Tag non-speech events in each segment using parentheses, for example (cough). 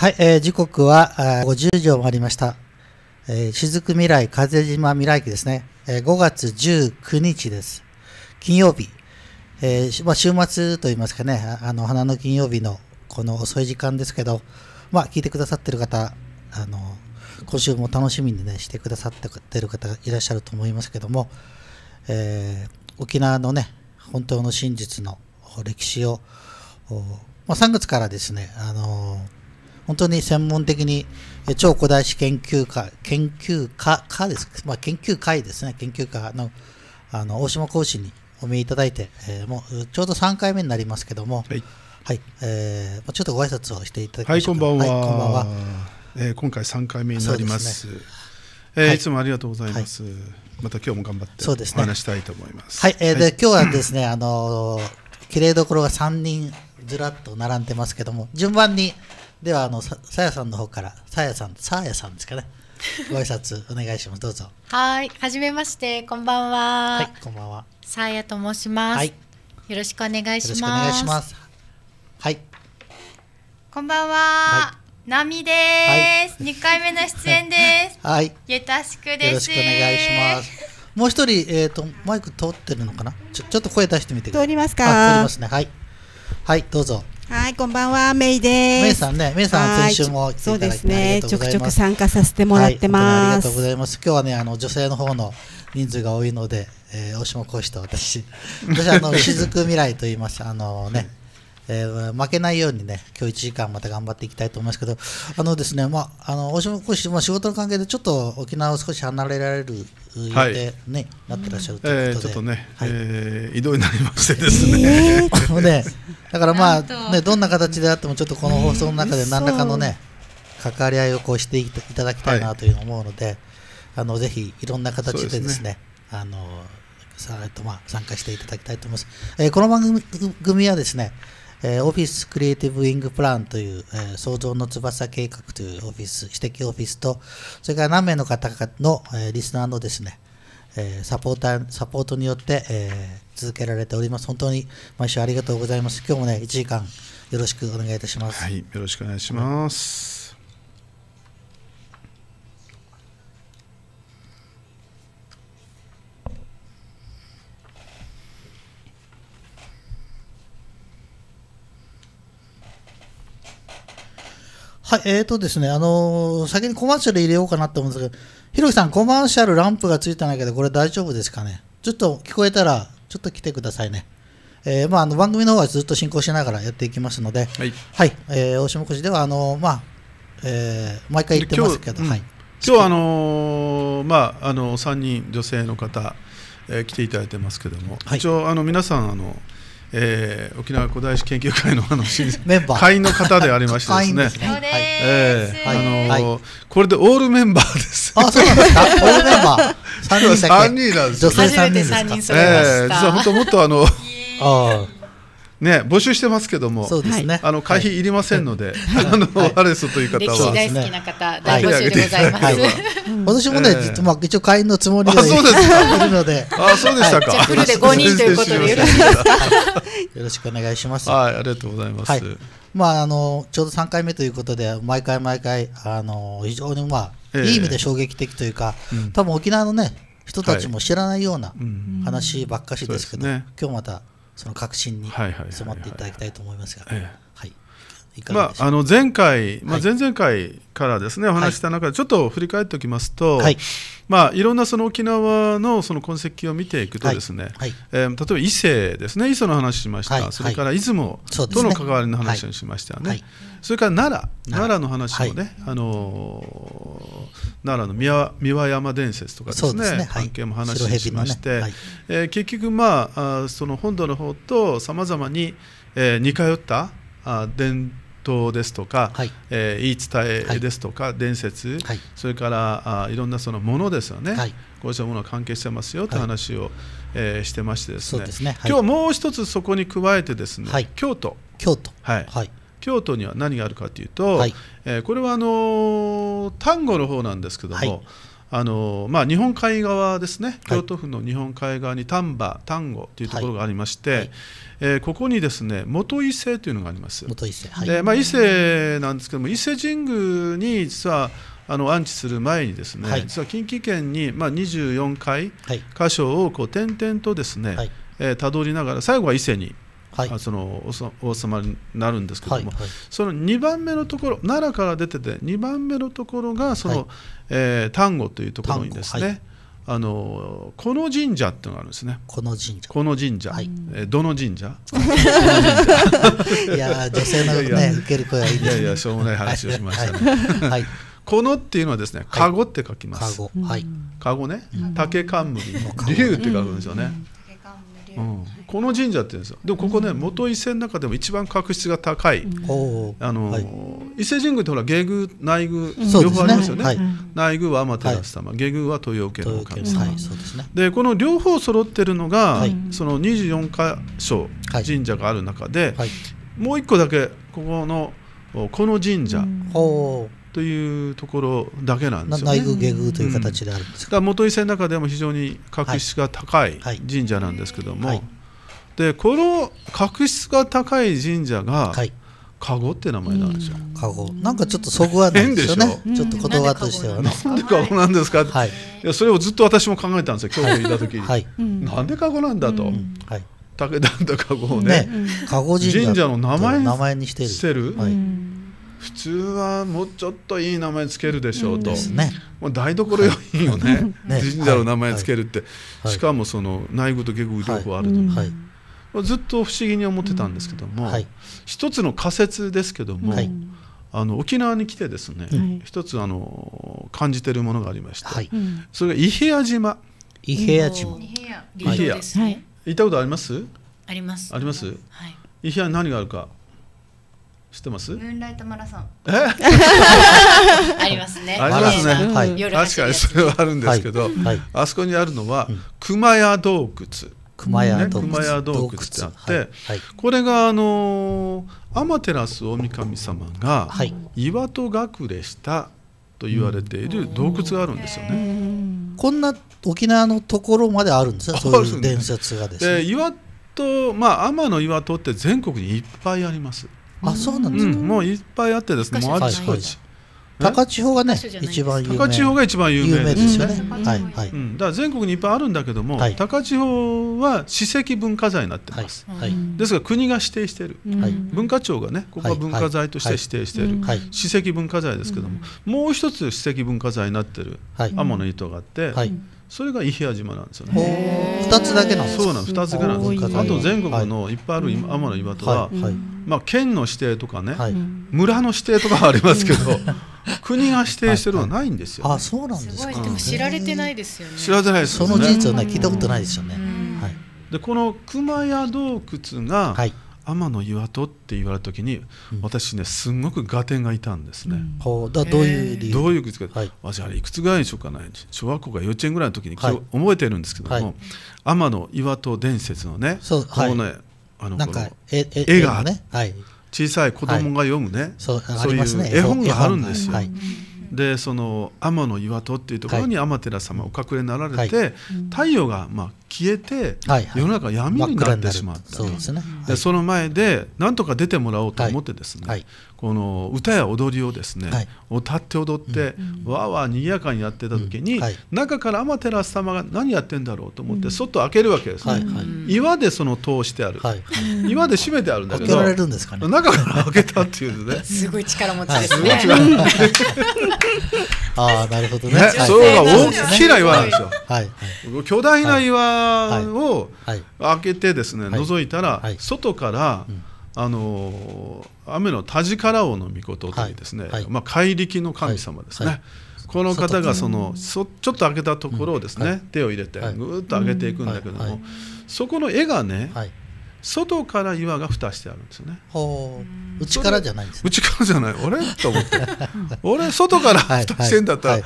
はい、えー、時刻は50時を回りました。えー、雫未来風島未来期ですね、えー、5月19日です。金曜日、えー、まあ、週末といいますかね、あの花の金曜日のこの遅い時間ですけど、まあ、聞いてくださってる方、あの今週も楽しみに、ね、してくださってる方がいらっしゃると思いますけども、えー、沖縄のね、本当の真実の歴史を、まあ、3月からですね、あのー本当に専門的に超古代史研究会、研究家、家です、まあ、研究会ですね、研究家のあの大島講師にお見えいただいて、えー、もうちょうど3回目になりますけども、はい、はい、えー、ちょっとご挨拶をしていただきましょうか。はい、こんばんは。はい、こんばんはえー、今回3回目になります。す、ね、えーい、つもありがとうございます。はい、また今日も頑張ってお話したいと思います。すね、はい、えー、で、はい、今日はですね、あの綺麗どころが3人ずらっと並んでますけども順番にではあのささやさんの方からさやさんさやさんですかね (laughs) ご挨拶お願いしますどうぞはいはじめましてこんばんははいこんばんはさやと申します、はい、よろしくお願いしますよろしくお願いしますはいこんばんは、はい、なみです二、はい、回目の出演です (laughs) はいゆたしくですよろしくお願いしますもう一人、えーとマイク通ってるのかなちょちょっと声出してみて通りますか通りますねはい、はい、どうぞはい、こんばんは、メイです。メイさんね、メイさん、先週もそうですね、ちょくちょく参加させてもらってます。はい、ありがとうございます。今日はね、あの女性の方の人数が多いので、えー、大島講師と私、私あの雫 (laughs) 未来と言います。あのね。えー、負けないようにね、今日1時間また頑張っていきたいと思いますけど、あのですね、まあ、あの大島講師、まあ、仕事の関係でちょっと沖縄を少し離れられる予定ね、はい、なってらっしゃるということで、えー、ちょっとね、はい、えー、移動になりましてですね。え (laughs) ー、ねだからまあ、ね、どんな形であっても、ちょっとこの放送の中で何らかのね、関わり合いをこうしていただきたいなという思うので、はい、あのぜひいろんな形でですね、すねあのさらっとまあ参加していただきたいと思います。えー、この番組はですね、えー、オフィスクリエイティブウィングプランという、えー、創造の翼計画というオフィス、私的オフィスと、それから何名の方の、えー、リスナーのですね、えサポーター、サポートによって、え続けられております。本当に毎週ありがとうございます。今日もね、1時間よろしくお願いいたします。はい、よろしくお願いします。はい、えーとですね、あのー、先にコマーシャル入れようかなと思うんですけど、ひろきさん、コマーシャルランプがついてないけど、これ大丈夫ですかねちょっと聞こえたら、ちょっと来てくださいね。えー、まあ、あの番組の方はずっと進行しながらやっていきますので、はい、はい、えー、大島越では、あのー、まあ、えー、毎回言ってますけど、今日、はい今日あのー、まあ、あの3人、女性の方、えー、来ていただいてますけども、はい、一応あの皆さんあのえー、沖縄古代史研究会のあの (laughs) メンバー会員の方でありましてですね、はい、えー、あのーはい、これでオールメンバーです。あ、そうなんですか。オールメンバー三人でしたっけ。三人なんです。女性三人ですか。ええー、実は本当もっとあの。ああ。ね、募集してますけども、そうですね、あの会費いりませんので、あの、アレスという方は。歴史大好きな方、大募集でございます。私もね、まあ、一応会員のつもりで。あ、そうですか。ので。あ、そうでしたか。じゃ、フルで五人ということで、よろしくお願いします。はい、ありがとうございます。まあ、あのちょうど三回目ということで毎回毎回あの非常に、まあいい意味で衝撃的というか、多分沖縄の、ね、人たちも知らないような話ばっかしですけど、今日またその確信に迫っていただきたいと思いますが。まあ、あの前回、まあ、前々回からですね、はい、お話した中でちょっと振り返っておきますと、はいまあ、いろんなその沖縄のその痕跡を見ていくとですね、はい、えー、例えば伊勢ですね伊勢の話しました、それから出雲との関わりの話をしましたよね、それから奈良奈良の話もね、あのー、奈良の三輪三輪山伝説とかですね、ね、関係も話しまして、ねえー、結局、まあ、あその本土の方とさまざまに、えー、似通ったあ伝統トですとか、はい、えー、言い伝えですとか、はい、伝説、はい、それからあいろんなそのものですよね、こうしたものが関係してますよという話を、えー、してましてですねですね、今日もう一つそこに加えてですね、京都京都はい京都には何があるかというと、はい、えー、これはあのー、単語の方なんですけども、はい、あのまあ、日本海側ですね、京都府の日本海側に丹波、丹後というところがありまして、はいえー、ここにですね元伊勢というのがあります。元伊勢,、はいでまあ、伊勢なんですけども伊勢神宮に実はあの安置する前にですね、はい、実は近畿圏に、まあ、24回箇所をこう点々とですね、はい、えー、たどりながら最後は伊勢にはい、その王様になるんですけども、はいはい、その2番目のところ奈良から出てて2番目のところがその、はい、えー、丹後というところにですね、あのこの神社っていうのがあるんですね。この神社。この神社。はい、えどの神社？(laughs) (laughs) いや女性のね受ける声はいいです、ね、いやいやしょうもない話をしましたね。はい。はい、このっていうのはですね、籠って書きます。籠、はい。かごね、竹冠の竜って書くんですよね。うんこの神社って言うんですよでもここね、元伊勢の中でも一番確執が高い、あの、はい、伊勢神宮ってほら下宮内宮両方ありますよね、ねはい、内宮は天照様、下宮は豊岡の神様、でこの両方揃ってるのが、その24箇所神社がある中で、もう一個だけここのこの神社、というところだけなんですよね。内宮下宮という形であるんです、うん、だ元伊勢の中でも非常に確執が高い神社なんですけども、はいはい、でこの確執が高い神社が、はい、籠って名前なんですよ。籠なんかちょっとそこはなですよね。ちょっと言葉としてはね。なんで籠なんですか。はい、いやそれをずっと私も考えたんですよ。今日いた時、はい、なんで籠なんだと。はい。武田の籠をねね、う神社の名前名前にしてる。してる。はい。普通はもうちょっといい名前つけるでしょうと、うんね、もう台所用品よね神社の名前つけるって、しかもその内部と下宮両方あると、はい、ずっと不思議に思ってたんですけども、はい、一つの仮説ですけども、はい、あの沖縄に来てですね、一つあの感じてるものがありまして、それが伊平屋島伊平屋島伊平屋行ったことありますありますあります、伊平屋に何があるか知ってますムーンライトマラソンありますねありますね、はい、確かにそれはあるんですけど、はいはい、あそこにあるのは、熊谷洞窟熊谷洞窟,、ね、熊洞窟ってあって、はいこれがあの天照大神様が岩戸隠れしたと言われている洞窟があるんですよね。うん、こんな沖縄のところまであるんですよ、そういう伝説がですね。で岩戸、まあ、天の岩戸って全国にいっぱいあります。あそうなんですか、うん、もういっぱいあってですねもうあちこち、高千穂がね一番高千穂が一番有名ですよね。はいはい。うん、だから全国にいっぱいあるんだけども、高千穂は史跡文化財になってます。はい、ですが国が指定している。文化庁がねここは文化財として指定している史跡文化財ですけども、もう一つ史跡文化財になってる天の糸があって。それが伊平屋島なんですよね二つだけなんですそうなん二つだけなんですあと全国のいっぱいある天の岩戸は、まあ、県の指定とかね、村の指定とかありますけど国が指定してるのはないんですよ、あそうなんですかでも知られてないですよね知られてないですその事実は、ね、聞いたことないですよね、はい、でこの熊谷洞窟が、はい天の岩戸って言われた時に、私ねすんごく合点がいたんですね、うん、だどういう理由どういう理由か、はい、私あれいくつぐらいでしょうかね小学校が幼稚園ぐらいの時に、はい、覚えてるんですけども、はい、天の岩戸伝説のねはい、このねあのなん絵がね、はい、小さい子供が読むね、そういう絵本があるんですよ。でその天の岩戸っていうところに天照様お隠れになられて、はい、太陽がまあ消えて、はいはい、世の中闇になってしまった、そで、その前でなんとか出てもらおうと思ってですね、この歌や踊りをですね、はい、歌って踊って、うん、わーわーにぎやかにやってた時に、うんはい、中から天照様が何やってんだろうと思って外開けるわけですね、岩でその通してある、はいはい、岩で閉めてあるんだけど、ね、中から開けたっていうね (laughs) すごい力持ちですね、(laughs) ああなるほどね、ね、それが大きな岩なんですよ、巨大な岩を開けてですね、覗いたら、外から、うんあの雨の田力王の御事というですね、はいはい、まあ、怪力の神様ですね、はい、この方がそのそちょっと開けたところをですね、うん、手を入れてぐっと上げていくんだけども、そこの絵がね、外から岩が蓋してあるんですよね。ほう内からじゃないです、ね、内からじゃない俺と思って俺外から蓋してんだったら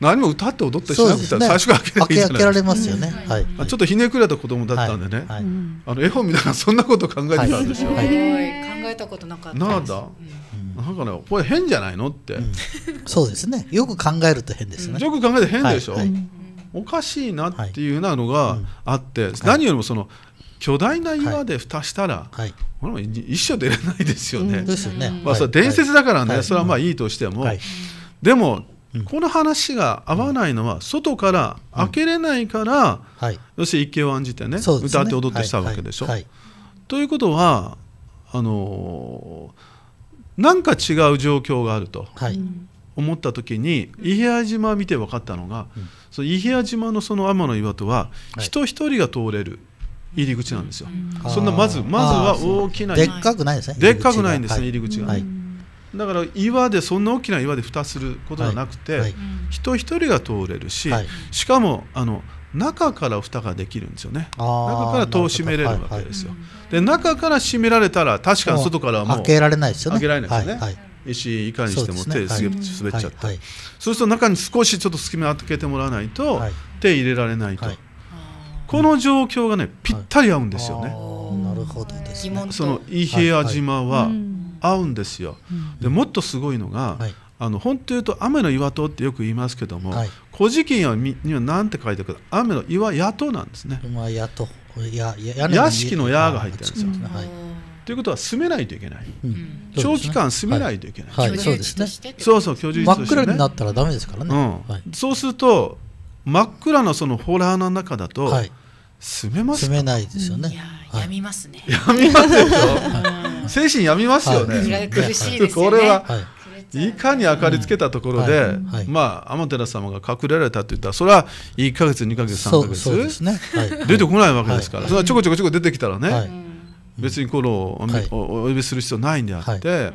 何も歌って踊ってしなくて、ね、最初から開けれない開けられますよね、はい、はい、ちょっとひねくれた子供だったんでね、はいはい、あの絵本見ながらそんなこと考えてたんですよ。はい、考えたことなかったなんだ、なんかねこれ変じゃないのって、うん、そうですねよく考えると変ですね。よく考えて変でしょ、おかしいなっていううなのがあって、何よりもその、巨大な岩で蓋したら、はい、一生出れないですよね。ですよね。まあ、それ伝説だからね、それはまあいいとしても、でも、この話が合わないのは、外から開けれないから、要するに一計を案じてね、歌って踊ってしたわけでしょ。ということは、あのなんか違う状況があると。思った時に伊平屋島見て分かったのが、その伊平屋島のその天の岩戸は人一人が通れる、入り口なんですよ、そんなまずまずは大きなでっかくないですねでっかくないんですね入り口が、だから岩でそんな大きな岩で蓋することはなくて、人一人が通れるし、しかもあの中から蓋ができるんですよね中から戸を閉めれるわけですよ、で中から閉められたら確かに外からはもう開けられないですよね開けられないですよね、石いかにしても手す、ね滑っちゃって、そうすると中に少しちょっと隙間を開けてもらわないと、手入れられないと、この状況がねぴったり合うんですよね。なるほどですね。その伊平屋島は合うんですよ。でもっとすごいのが、あの本当言うと雨の岩戸ってよく言いますけども、古事記にはには何て書いてあるか雨の岩やとなんですね。まあやとやや屋敷の矢が入ってるんですよ。ということは住めないといけない、長期間住めないといけない、そうそう居住地として、真っ暗になったらだめですからね、そうすると真っ暗なそのホラーの中だと、はい、住めます住めないですよね。やみますね。やみますよ。精神やみますよね。苦しいです (laughs) これはいかに明かりつけたところで、まあ天照様が隠れられたって言ったらそれは1か月2か月3か月、出てこないわけですから、それはちょこちょこちょこ出てきたらね、別にこの、はい、お呼びする必要ないんであって、はい、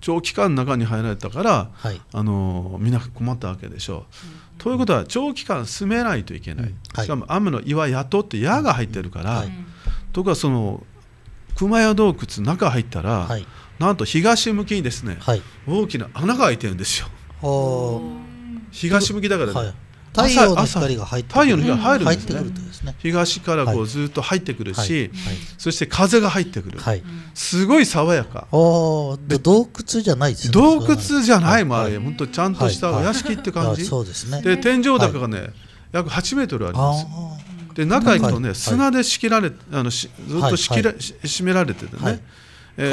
長期間中に入られたから、はい、あのみんな困ったわけでしょう。ということは長期間住めないといけない、しかも雨の岩雇って矢が入ってるから、とかその熊谷洞窟中入ったら、なんと東向きにですね、大きな穴が開いてるんですよ。東向きだから、ね、太陽の光が入って太陽の光が入るんですねうすね、東からこうずっと入ってくるし、はいはい、そして風が入ってくる、はい、すごい爽やか洞窟じゃないですね洞窟じゃないもあれ本当ちゃんとしたお屋敷って感じ、そうですねで天井高がね、約8メートルありますで中行くとね砂で仕切られあのずっと仕切ら、締められててね、え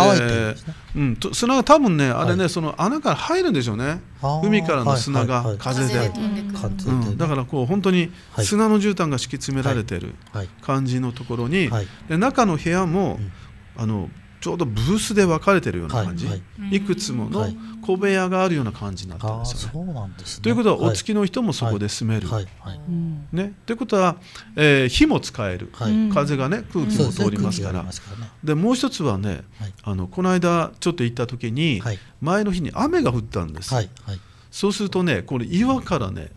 ー、うん、砂が多分ねあれね、はい、その穴から入るんでしょうね海からの砂が、風で、うん、だからこう本当に砂の絨毯が敷き詰められてる感じのところに、で中の部屋も、うん、あのちょうどブースで分かれてるような感じ、はいはい、いくつもの小部屋があるような感じになってるんですよね。ということはお付きの人もそこで住める。ね、ということは、えー、火も使える、風がね空気も通りますから。で、ね、もう一つはね、あのこの間ちょっと行った時に、前の日に雨が降ったんです。そうするとねこれ岩からね、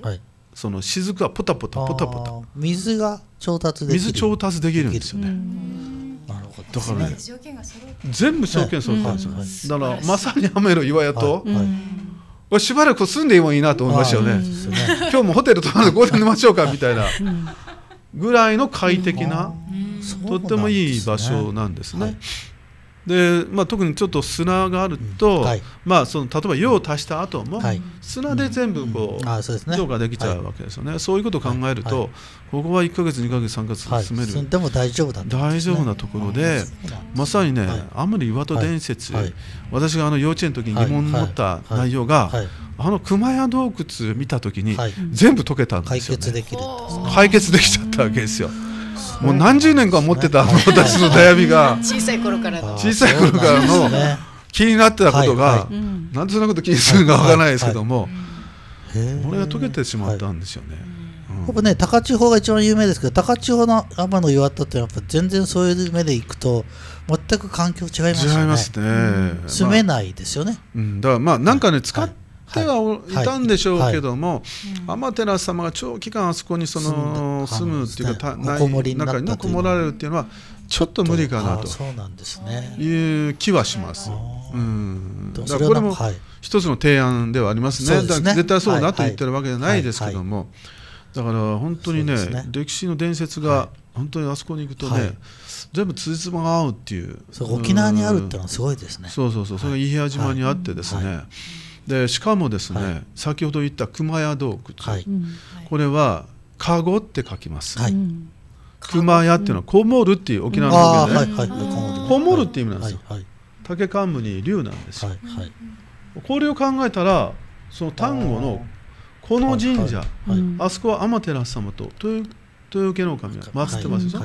その雫がポタポタポタポタ水が調達できる水調達できるんですよね。だからね全部条件揃ったんですよ、だからまさに雨の岩屋と、はしばらく住んでもいいなと思いましたよね、今日もホテル泊まるゴールデン寝ましょうかみたいなぐらいの快適な、とってもいい場所なんですね。でまあ、特にちょっと砂があると、うんはい、まあ、その例えば用を足した後も、砂で全部こう、浄化できちゃうわけですよね、そういうことを考えると、ここは1か月、2か月、3か月進める、でも大丈夫だ、大丈夫なところで、まさにね、あんまり岩戸伝説、私があの幼稚園の時に疑問を持った内容が、あの熊谷洞窟見た時に、全部解けたんですよ、ね、解決できちゃったわけですよ。もう何十年間持ってた私の悩みが小さい頃からの小さい頃からの気になってたことがなんでそんなこと気にするかわからないですけどもこれが解けてしまったんですよね。やね高千穂が一番有名ですけど高千穂の天の岩田ってやっぱ全然そういう目でいくと全く環境違いますよね。違いますね。住めないですよね。うん、だからまあなんかね、使っってはいたんでしょうけども、天照様が長期間あそこにその住むっていうか、ね、内中にこもられるっていうのはちょっと無理かなという気はします。うん、だからこれも一つの提案ではありますね、すね絶対そうだと言ってるわけじゃないですけども、だから本当にね、歴史の伝説が、本当にあそこに行くとね、全部辻褄が合うっていう、沖縄にあるっていうのはすごいですね、そうそうそう、それが伊平屋島にあってですね。でしかもですね、はい、先ほど言った熊谷洞窟、はい、これは「かご」って書きます。はい熊谷っていうのはこもるっていう沖縄の表現で、ね、こもるっていう意味なんですよ、竹冠に竜なんですよ、これを考えたらその丹後のこの神社あ,、そこは天照様と豊家の神が祀ってますよ、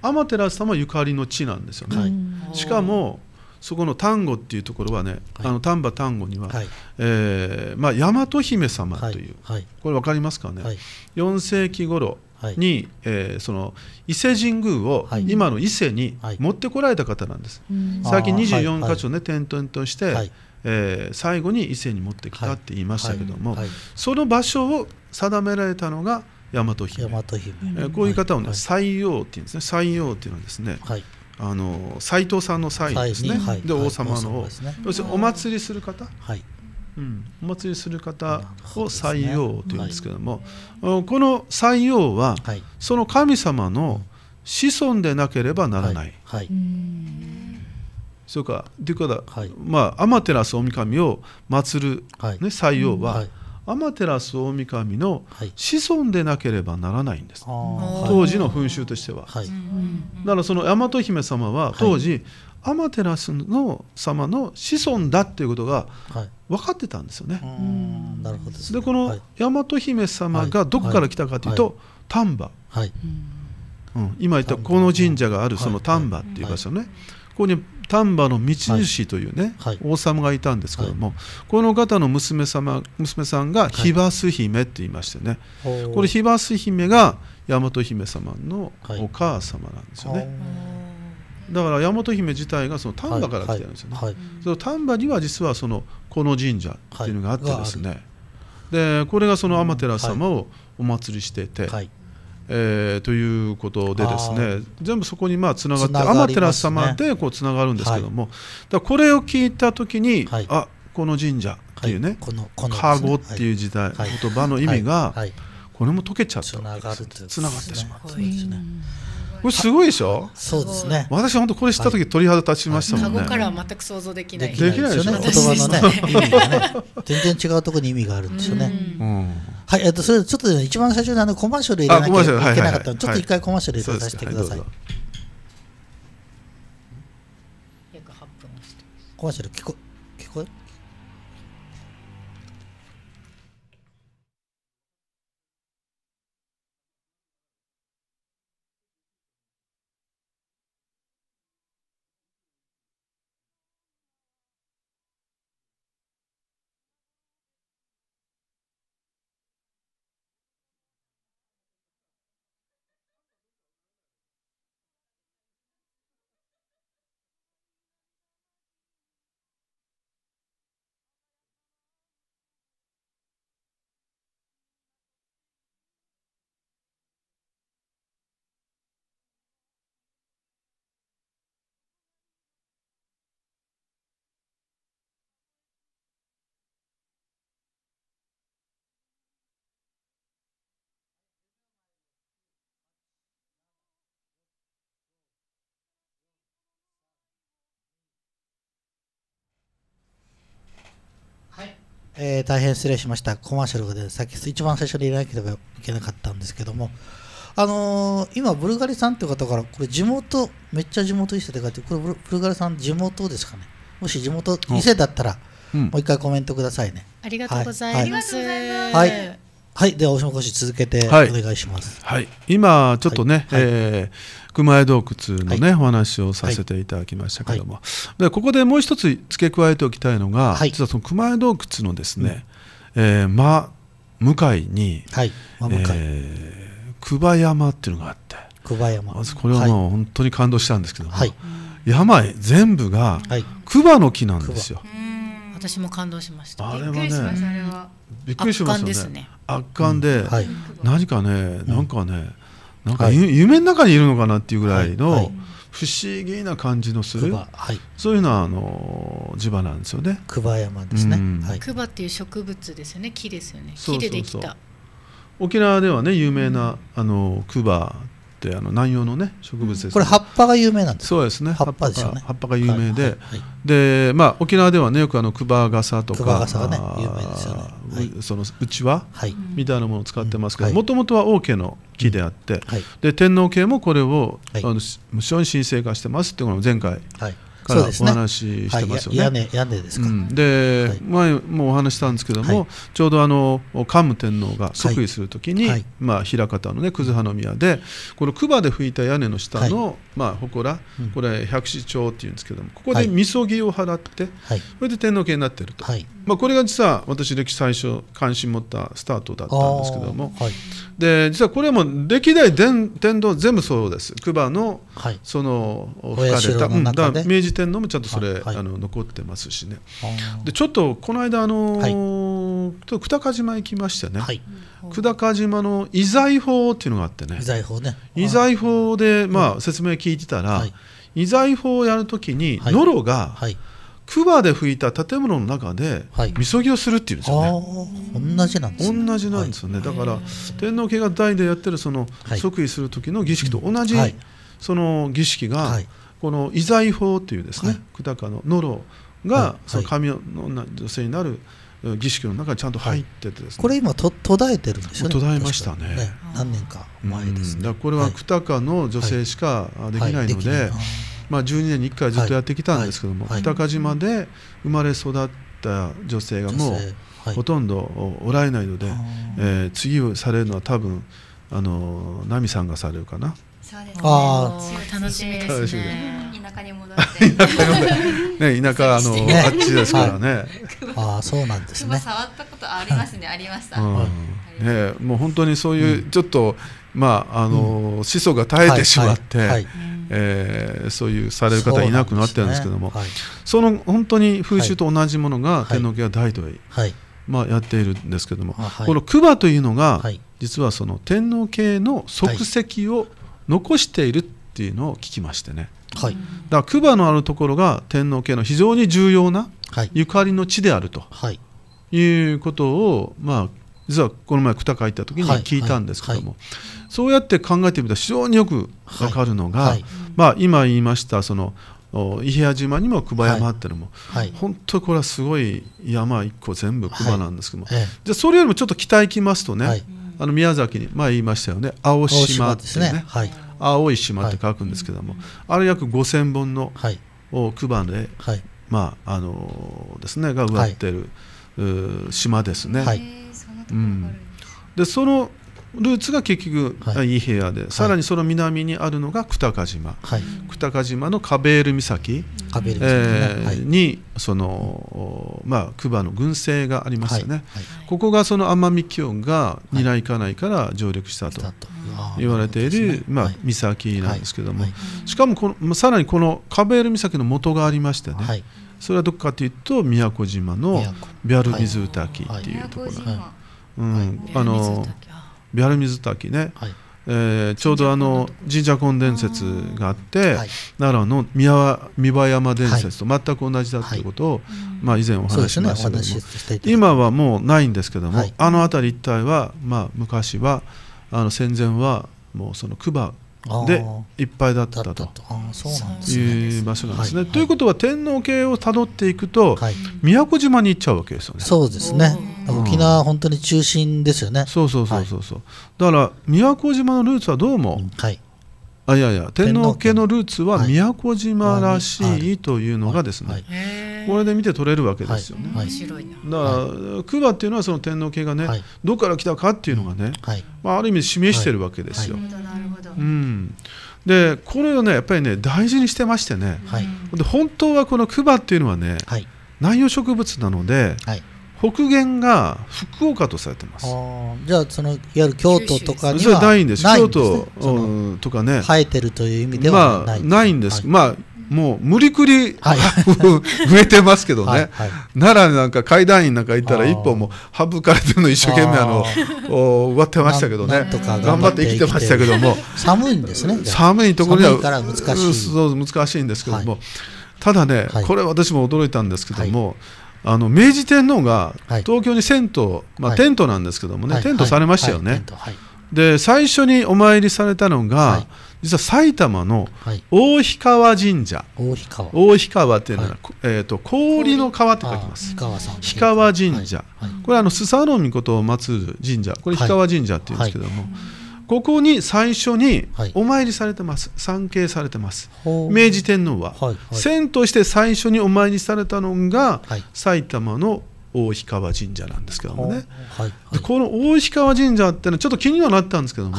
天照様ゆかりの地なんですよね、しかもそこの丹後っていうところはね、はい、あの丹波丹後には、はい、えー、まあ、大和姫様という、はい、これ分かりますかね、はい、4世紀頃に、えー、その伊勢神宮を今の伊勢に持ってこられた方なんです。最近24箇所ね、転々として、えー、最後に伊勢に持ってきたって言いましたけども、その場所を定められたのが大和姫大和姫、えー、こういう方をね、はい、西洋っていうんですね西洋っていうのはですね、はいあの斎藤さんの際ですね、はい、で王様の、はい、要するにお祭りする方、はいうん、お祭りする方を採用というんですけども、はい、この採用は、はい、その神様の子孫でなければならない。はい、そうかということは、まあ、天照大神を祀る、ね、採用は、天照大神の子孫でなければならないんです、はい、当時の風習としては、はい、だからその大和姫様は当時、天照の様の子孫だっていうことが分かってたんですよね、なるほどで、ね、この大和姫様がどこから来たかというと、丹波、うん、今言ったこの神社があるその丹波っていう場所ね、ここに丹波の道主というね、はい、王様がいたんですけども、はい、この方の娘様娘さんが火バス姫って言いましてね、はい、これ火バス姫が大和姫様のお母様なんですよね。だから大和姫自体がその丹波から来てるんですよね、その丹波には実はそのこの神社っていうのがあってですね、でこれがその天照様をお祭りしていて、はい、えー、ということでですね全部そこにまあつながって、ね、天照様でこうつながるんですけども、はい、だこれを聞いた時に、はい、あこの神社っていうね「か、は、ご、ね、っていう時代、はい、言葉の意味が、これも解けちゃったつながってしまった、ね。これすごいでしょそうですね私本当これ知った時鳥肌立ちましたもんねカゴからは全く想像できないできないでしょ言葉のね意味がね全然違うところに意味があるんですよねはい、えっと、それちょっと、ね、一番最初にあのコマーシャル入れなきゃいけなかったので、ちょっと一回コマーシャル入れさせてください。約8分コマーシャル聞こえー、大変失礼しました。コマーシャルで、さっき一番最初に入れなければいけなかったんですけども、あのー、今、ブルガリさんって方から、これ地元、めっちゃ地元伊勢で書いて、これブルガリさん地元ですかね。もし地元伊勢だったら、もう一回コメントくださいね。ありがとうございます。はい。はいはいではおし島こし続けてお願いします、はい、今ちょっとね、はい、えー、熊谷洞窟のね、はい、お話をさせていただきましたけども、でここでもう一つ付け加えておきたいのが、実はその熊谷洞窟のですね、うん、えー、真向かいに、はい真向かいえー、久山っていうのがあって久山これはもう本当に感動したんですけども、はい、山全部が久バの木なんですよ。私も感動しました。あれはね、びっくりしました、ね、圧巻で、うんはい、何かね、なんかね、なんか、はい、夢の中にいるのかなっていうぐらいの不思議な感じのする、はい、そういうのはあの地場なんですよね。久山ですね。久、う、場、ん、っていう植物ですよね、木ですよね。木でできた。そうそうそう沖縄ではね有名な、あの久場ってあの南洋のね植物です、ね、これ葉っぱが有名なんですそうですね葉っぱですよね葉っぱが有名で、はいはい、でまあ沖縄ではねよくあのクバガサとかクバガサがね有名ですよね、はい、そのうちわみたいなものを使ってますけどもともとは王家の木であって、はい、で天皇家もこれを、あの無償に神聖化してますっていうのを前回、はいからお話してますよね。ねはい、屋根屋根ですか、うん、で、はい、前もお話したんですけども、はい、ちょうどあの桓武天皇が即位するときに、まあ、枚方のね葛葉宮でこの熊で拭いた屋根の下の、まあ、祠これ百子町っていうんですけどもここでみそぎを払って、それで天皇家になってると。まあ、これが実は私歴史最初関心持ったスタートだったんですけども、はい、で実はこれはもう歴代天皇全部そうですばのその吹かれた、は明治天皇もちゃんとそれ、はい、あの残ってますしねでちょっとこの間あのと久高島行きましてね、久高島の遺財法っていうのがあってね遺財法ね遺財法で、まあ、説明聞いてたら、遺財法をやるときに、ノロが、はいクワで拭いた建物の中で、はい、みそぎをするっていうんですよね。同じなんですね。同じなんですよね。はい、だから天皇家が代でやってるその、はい、即位する時の儀式と同じ、その儀式が、この遺罪法っていうですね、久高のノロが、その神の女性になる。儀式の中にちゃんと入ってて、ね、これ今と途絶えてるんですよね途絶えましたね、ね、何年か前です、ね、だこれは久高の女性しかできないので、まあ、12年に1回ずっとやってきたんですけども、はいはい、高島で生まれ育った女性がもうほとんどおられないので、えー、次をされるのは多分あの奈美さんがされるかな。そうですね。楽しみですね。田舎に戻って。田舎 (laughs) ね、田舎あの、あっちですからね。ああ、そうなんですね。(laughs) 触ったことありますね、ありました。ね、もう本当にそういう、ちょっと。まああの、うん、が絶えてしまって、はいはい、えー、そういうされる方いなくなってるんですけども、ねはい、その本当に風習と同じものが、天皇家は大都へ、まあ、やっているんですけども、この熊というのが、実はその天皇家の足跡を残しているっていうのを聞きましてね、はい、だから熊のあるところが天皇家の非常に重要なゆかりの地であると、い、うことを、まあ、実はこの前九高行った時に聞いたんですけども。はいはいそうやって考えてみたら非常によくわかるのが、はいはい、まあ、今言いましたその伊平屋島にも久山っていうのも、はい、本当これはすごい山1個全部久なんですけども、じゃそれよりもちょっと北行きますとね、あの宮崎に前言いましたよね青島ってね、ね、青い島って書くんですけども、あれ約5,000本の久番で、まああのー、ですねが植わってる、島ですね。うん、でそのルーツが結局、はい、伊平屋で、はい、さらにその南にあるのが久高島、はい、久高島のカベール岬カえにその、まあ、クバの群生がありますよね、ここがその奄美京が二来な内から上陸したと言われている、まあ、岬なんですけども、しかもこのさらにこのカベール岬の元がありましてね、それはどこかというと宮古島のビャルミズ滝っていうところ、うん、あのビアル水滝ね、はい、えー、ちょうどあの神社根伝説があって、はい、奈良の宮三輪山伝説と全く同じだということを、はい、まあ、以前お話ししましたけども、ね、今はもうないんですけども、あの辺り一帯は、まあ、昔はあの戦前はもうそのくば。でいっぱいだったという場所なんですね。ということは天皇系をたどっていくと、宮古島に行っちゃうわけですよね。そうですね沖縄本当に中心ですよね。そうそうそうそうそう、だから宮古島のルーツはどうも、はいあいやいや天皇家のルーツは宮古島らしいというのがですね、これで見て取れるわけですよね。はいだからクバっていうのはその天皇家がね、どこから来たかっていうのがね、まあ、ある意味示してるわけですよ。ど、うん、でこれをねやっぱりね大事にしてましてね、はい、で本当はこのクバっていうのはね、はい、南洋植物なので、はい北限が福岡とされてます。じゃあそのいわゆる京都とかにはないんです。京都、とかね生えてるという意味ではない、まあ、ないんです。まあもう無理くり、はい、(laughs) 増えてますけどねはい、奈良なんか階段院なんか行ったら一歩も省かれてるの一生懸命あの終わってましたけどね頑張って生きてましたけども寒いんですね寒いところには難しいそう難しいんですけども、はい、ただね、これ私も驚いたんですけども、あの明治天皇が東京に銭湯、まあ、テントなんですけどもね、テントされましたよね、で最初にお参りされたのが、実は埼玉の大氷川神社、はい、大氷川っていうのは、はい、えーと、氷の川って書きます氷川神社、はい、これあの須佐ノミを祀る神社これ氷川神社っていうんですけども、ここに最初にお参りされてます、参詣されてます、明治天皇は、遷として最初にお参りされたのが、埼玉の大氷川神社なんですけどもね、でこの大氷川神社っていうのはちょっと気にはなったんですけども、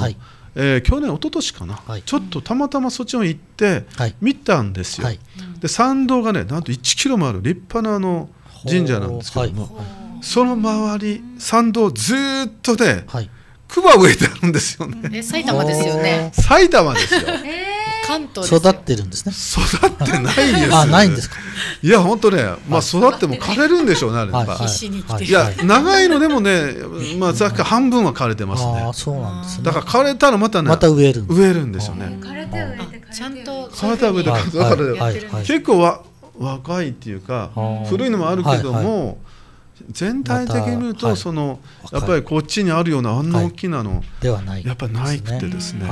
えー、去年、一昨年かな、はい、ちょっとたまたまそっちに行って、見たんですよ、はい、で参道がね、なんと1キロもある立派なあの神社なんですけども、はい、その周り、参道ずっとね、はい、クマ植えてあるんですよね。埼玉ですよね。埼玉ですよ。(laughs) えー関東育ってるんですね育ってないですあないんですかいや本当ね、まあ、育っても枯れるんでしょうねあれ、はい、いや長いのでもね、まあ、さっき半分は枯れてますねあそうなんです、ね、だから枯れたらまたねまた植える植えるんですよね枯れて植えてちゃんと枯れて植えて、はだから、はい、結構わ若いっていうか古いのもあるけども、全体的に見うと、ま、そのやっぱりこっちにあるようなあんな大きなの、ではないやっぱないくてですね、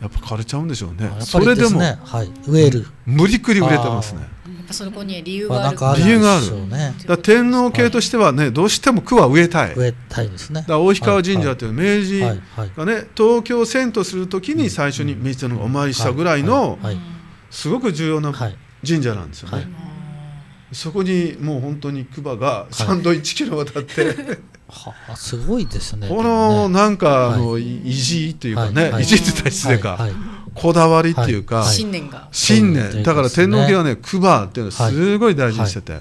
やっぱ枯れちゃうんでしょうね。ねそれでも、はい、植える。無理くり売れてますね。やっぱそこに理由がある。ある理由がある。だ天皇系としてはね、はい、どうしても区は植えたい。植えたいですね。だ大氷川神社という明治がね、東京遷都するときに最初に明治のお参りしたぐらいの、すごく重要な神社なんですよね。そこにもう本当にクバがサ度ドキロ渡って、はい、はあ、すごいですね。この、ね、なんか、あの、はい、意地というかね、はい、意地って言った失礼か、はい、こだわりっていうか、信念が。信念。だから天皇家はね、クバっていうのをすごい大事にしてて。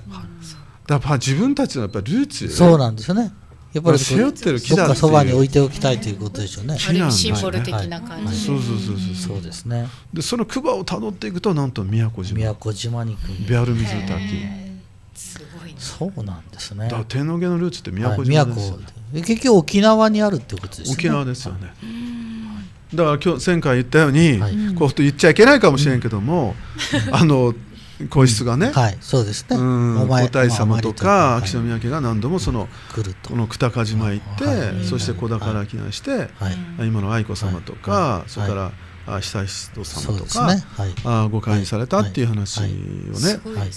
だから自分たちのやっぱルーツ。そうなんですよね。やっぱり背負ってる木だそばに置いておきたいということでしょうね。木なシンボル的な感じ。そうそうそうそう。そうですね。でそのクバをたどっていくとなんと宮古島。宮古島に。ビアルミズ滝。すごい、ね、そうなんですね。だ天皇家のルーツって宮古島ですよね、はい、結局沖縄にあるってことですね。沖縄ですよね。はい、だから今日前回言ったように、はい、こう言っちゃいけないかもしれんけども、うん、あの。皇室がね、うんはい、そうですね、皇太様とか秋篠宮家が何度もその、この久高島行って、そして子宝記念して、今の愛子様とか、それから、悠仁さんとか、ねはい、あご会員されたっていう話をね、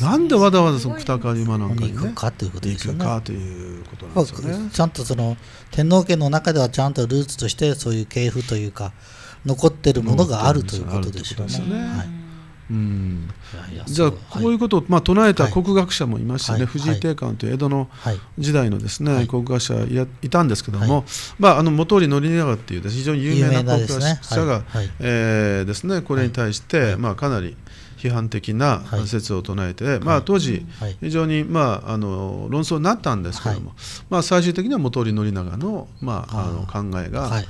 なんでわざわざその二日島なんかに、ね、行くかということですよね。行くかということなんですよね。ちゃんとその天皇家の中ではちゃんとルーツとしてそういう系譜というか残ってるものがあるということでしょうね。うんじゃあ、こういうことを、まあ、唱えた国学者もいましたね、はい、藤井定観という江戸の時代のですね、はい、国学者いたんですけども、はい、まあ、あの元利宣長っていう非常に有名な国学者が、ねえー、ですねこれに対して、まあ、かなり。批判的な説を唱えて、はい、まあ、当時、非常に、まあ、あの論争になったんですけども、はい、まあ、最終的には元利宣長の,、まあ、あの考えが、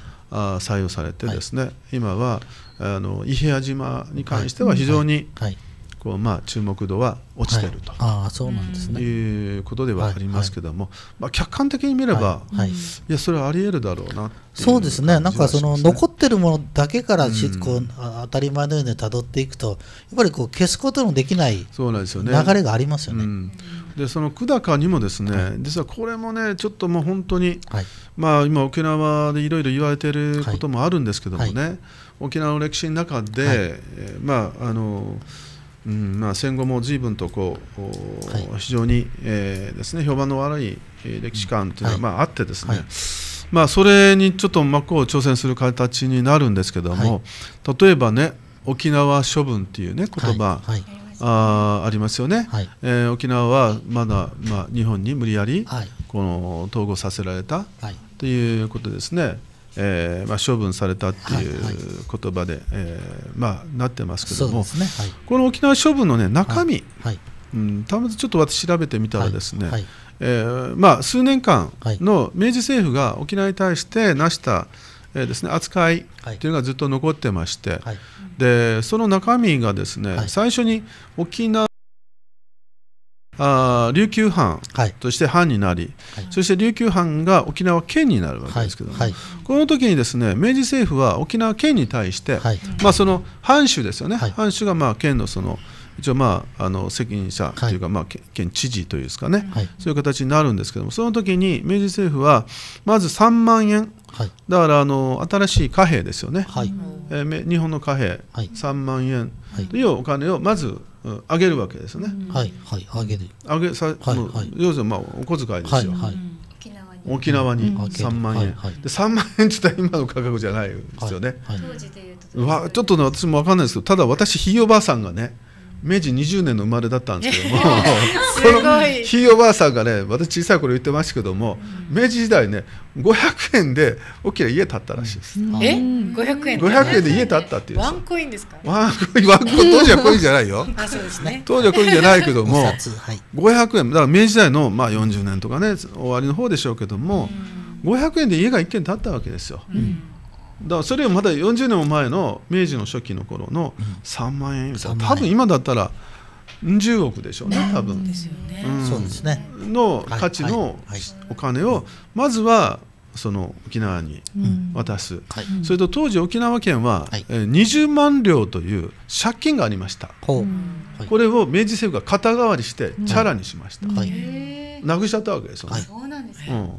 採用されてですね、今はあの伊平屋島に関しては非常に、こうまあ注目度は落ちてると、はい、そうなんですねいうことではありますけども、はいはい、まあ、客観的に見れば、はい、いやそれはあり得るだろうな、そうですねなんかその残ってるものだけからし、うん、こう当たり前のようにたどっていくとやっぱりこう消すことのできないそうなんですよね流れがありますよね。そで、ねうん、その久高にもですね、実はこれもねちょっともう本当に、まあ今沖縄でいろいろ言われていることもあるんですけどもね、沖縄の歴史の中で、はい、まああのうんまあ、戦後も随分とこう、はい、非常に、えー、ですね評判の悪い歴史観というのが、まあ、あってですね、はい、まあ、それにちょっと真っ向を挑戦する形になるんですけども、例えばね沖縄処分っていうね言葉、あありますよね、はい、えー、沖縄はまだ、まあ、日本に無理やり、はい、この統合させられたということですね、えーまあ、処分されたっていう言葉で、はいえー、まあ、なってますけども、ねはい、この沖縄処分の、ね、中身、はいはいうん、たまちょっと私、調べてみたらですね、はいはい、えー、まあ、数年間の明治政府が沖縄に対して成した、えーですね、扱いというのがずっと残ってまして、でその中身がですね、最初に沖縄あ琉球藩として藩になり、はい、そして琉球藩が沖縄県になるわけですけども、はい、この時にですね明治政府は沖縄県に対して、はい、まあ、その藩主ですよね、藩主がまあ県のその一応、まあ、あの責任者というか、まあ、県知事というですかね、そういう形になるんですけどもその時に明治政府はまず3万円、だからあの新しい貨幣ですよね、えー、日本の貨幣3万円というお金をまず上げるわけですね。はいはい上げる。上げさ、はいはい、要するにまあお小遣いですよ。はいはい、沖縄に三万円、はいで三万円ってったら今の価格じゃないですよね、はいはい、わちょっとね私もわかんないですけどただ私ひいおばあさんがね、明治20年の生まれだったんですけども (laughs) このひいおばあさんがね私小さい頃言ってましたけども、うん、明治時代ね500円で大きな家建ったらしいです、うん、え500円500円で家建ったっていうワンコインですかワンコインワンコイン当時はコインじゃないよ (laughs) あそうです、ね、当時はコインじゃないけども、はい、500円だから明治時代の、まあ、40年とかね終わりの方でしょうけども、うん、500円で家が一軒建ったわけですよ、うんだからそれまだ40年も前の明治の初期の頃の3万円、うん、多分今だったら10億でしょうね多分ですよね、の価値のお金をまずはその沖縄に渡す、うんはい、それと当時沖縄県は20万両という借金がありました、はい、これを明治政府が肩代わりしてチャラにしました、はい、なくしちゃったわけですよね、はい、そうなんですね、うん、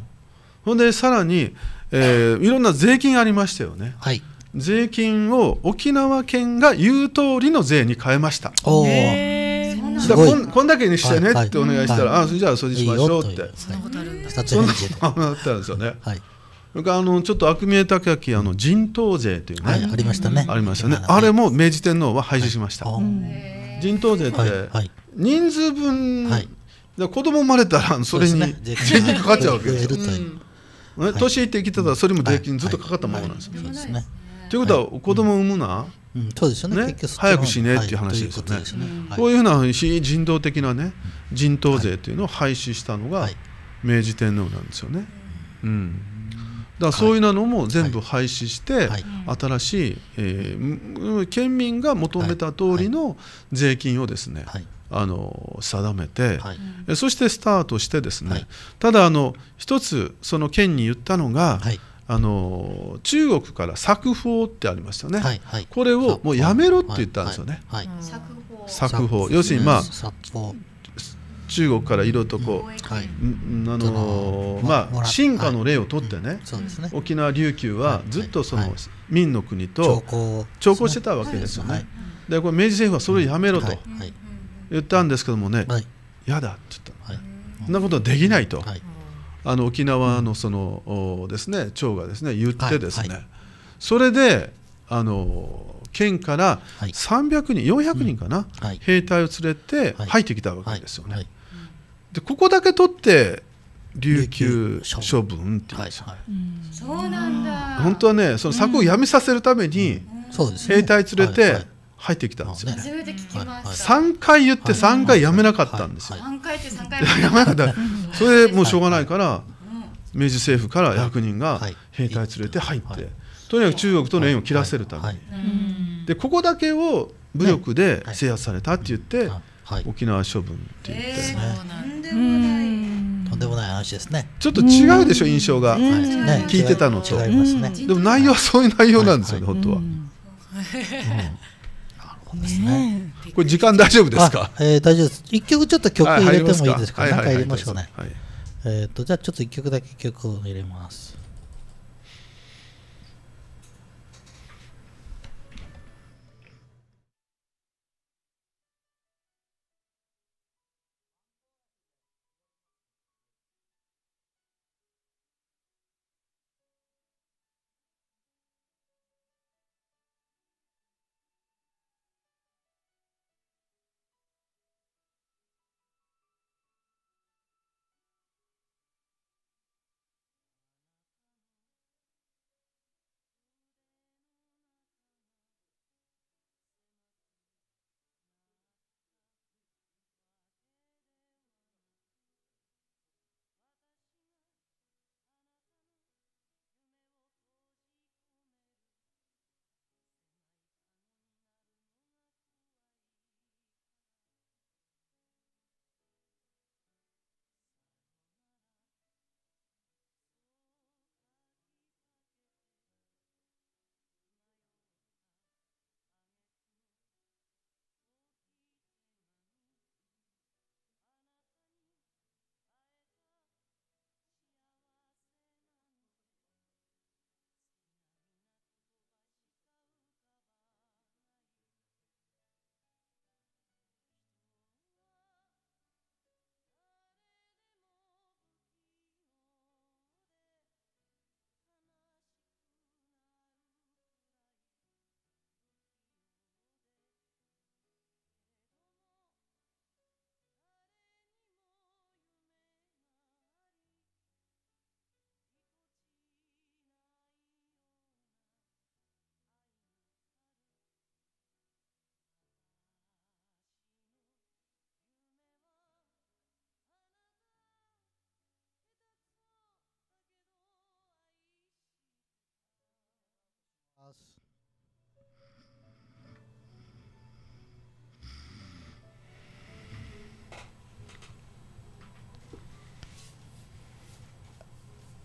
ほんでさらにえー、いろんな税金ありましたよね。はい税金を沖縄県が言う通りの税に変えました。おだこんこんだけにしてねってお願いしたら、あじゃあ掃除しましょうって。そんなことあるんだ。そんなことあったんですよね。はい。れからあのちょっと悪名高きあの人頭税というね、ありましたね。ありましたね。あれも明治天皇は廃止しました。人頭税って人数分、はい、子供生まれたらそれに税金かかっちゃうわけですよ。年いってきてたらそれも税金ずっとかかったままなんですよ。ねということは、子供を産むな、そうでね早く死ねっていう話ですよね,、こういうふうな非人道的なね人頭税というのを廃止したのが明治天皇なんですよね。うんだからそういうのも全部廃止して、新しい、えー、県民が求めた通りの税金をですね、あの定めて、はい、そしてスタートしてですね、はい、ただあの一つその県に言ったのが、はい、あの中国から作法ってありますよね、はいはい、これをもうやめろって言ったんですよね、作法作法要するにまあ中国からいろとこう、はい、あのまあ進化の例をとってね,、沖縄琉球はずっとその民の国と調校してたわけですよね。でこれ明治政府はそれをやめろと、言ったんですけどもね、はい、やだって言った、そんなことはできないと、あの沖縄のその、ですね長がですね言ってですね、それであの県から300人、400人かな、兵隊を連れて入ってきたわけですよね。でここだけ取って琉球処分って言うんですよ、そうなんだ本当はねその柵をやめさせるために兵隊連れて入ってきたんですよ、ね、初めて聞きました回言って三回やめなかったんですよ、回って回やめなかったそれもうしょうがないから、明治政府から役人が兵隊連れて入って、とにかく中国との縁を切らせるために、でここだけを武力で制圧されたって言って、沖縄処分って言って、とんでもない話ですねちょっと違うでしょ印象が、聞いてたのと、でも内容はそういう内容なんですよね、本当は。思ですね。これ時間大丈夫ですか？えー、大丈夫です。一曲ちょっと曲入れてもいいですか？はい、か入れましょうね。はい、えっ、ー、とじゃちょっと一曲だけ曲を入れます。